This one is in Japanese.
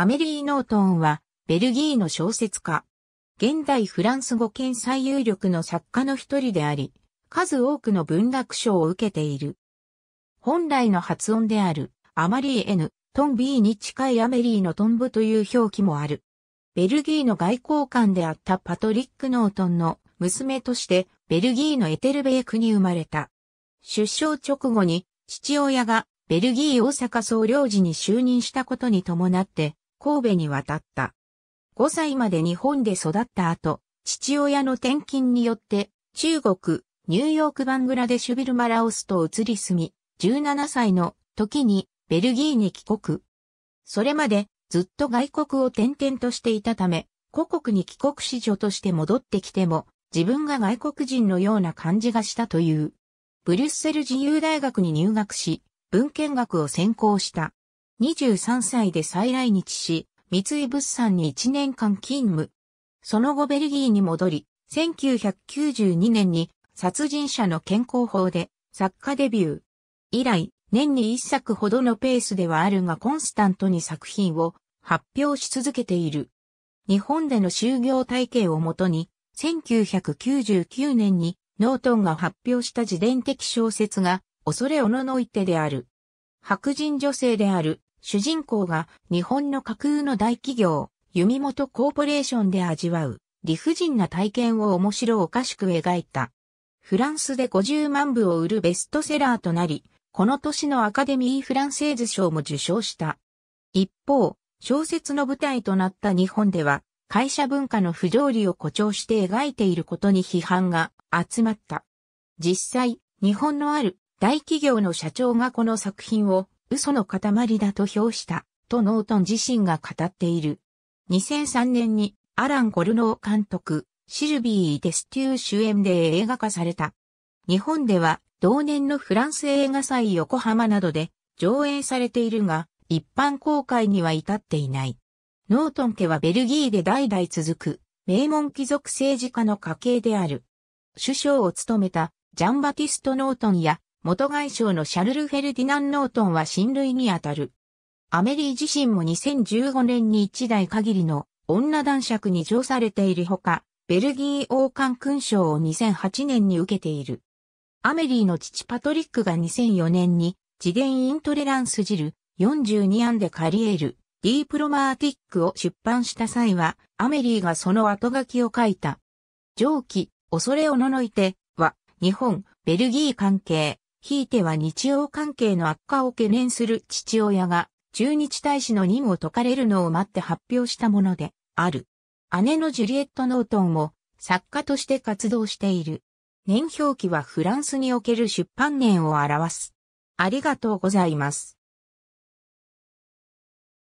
アメリー・ノートンは、ベルギーの小説家。現代フランス語圏最有力の作家の一人であり、数多くの文学賞を受けている。本来の発音である、アマリー N、トン B に近いアメリーのトンボという表記もある。ベルギーの外交官であったパトリック・ノートンの娘として、ベルギーのエテルベークに生まれた。出生直後に、父親がベルギー大阪総領事に就任したことに伴って、神戸に渡った。5歳まで日本で育った後、父親の転勤によって、中国、ニューヨークバングラデシュビルマラオスと移り住み、17歳の時にベルギーに帰国。それまでずっと外国を転々としていたため、故国に帰国子女として戻ってきても、自分が外国人のような感じがしたという。ブリュッセル自由大学に入学し、文献学を専攻した。23歳で再来日し、三井物産に1年間勤務。その後ベルギーに戻り、1992年に殺人者の健康法で作家デビュー。以来、年に1作ほどのペースではあるがコンスタントに作品を発表し続けている。日本での就業体系をもとに、1999年にノートンが発表した自伝的小説が恐れおののいてである。白人女性である主人公が日本の架空の大企業、弓本コーポレーションで味わう理不尽な体験を面白おかしく描いた。フランスで50万部を売るベストセラーとなり、この年のアカデミー・フランセーズ賞も受賞した。一方、小説の舞台となった日本では、会社文化の不条理を誇張して描いていることに批判が集まった。実際、日本のある大企業の社長がこの作品を嘘の塊だと評した、とノートン自身が語っている。2003年にアラン・コルノー監督、シルビー・デステュー主演で映画化された。日本では同年のフランス映画祭横浜などで上映されているが、一般公開には至っていない。ノートン家はベルギーで代々続く名門貴族政治家の家系である。首相を務めたジャンバティスト・ノートンや元外相のシャルル・フェルディナン・ノートンは親類にあたる。アメリー自身も2015年に一代限りの女男爵に上されているほか、ベルギー王冠勲章を2008年に受けている。アメリーの父パトリックが2004年に自伝イントレランスジル42案でカリエる。ル、ディープロマーティックを出版した際は、アメリーがその後書きを書いた。上記、恐れをののいて、は、日本、ベルギー関係、ひいては日曜関係の悪化を懸念する父親が、中日大使の任を解かれるのを待って発表したもので、ある。姉のジュリエット・ノートンも、作家として活動している。年表記はフランスにおける出版年を表す。ありがとうございます。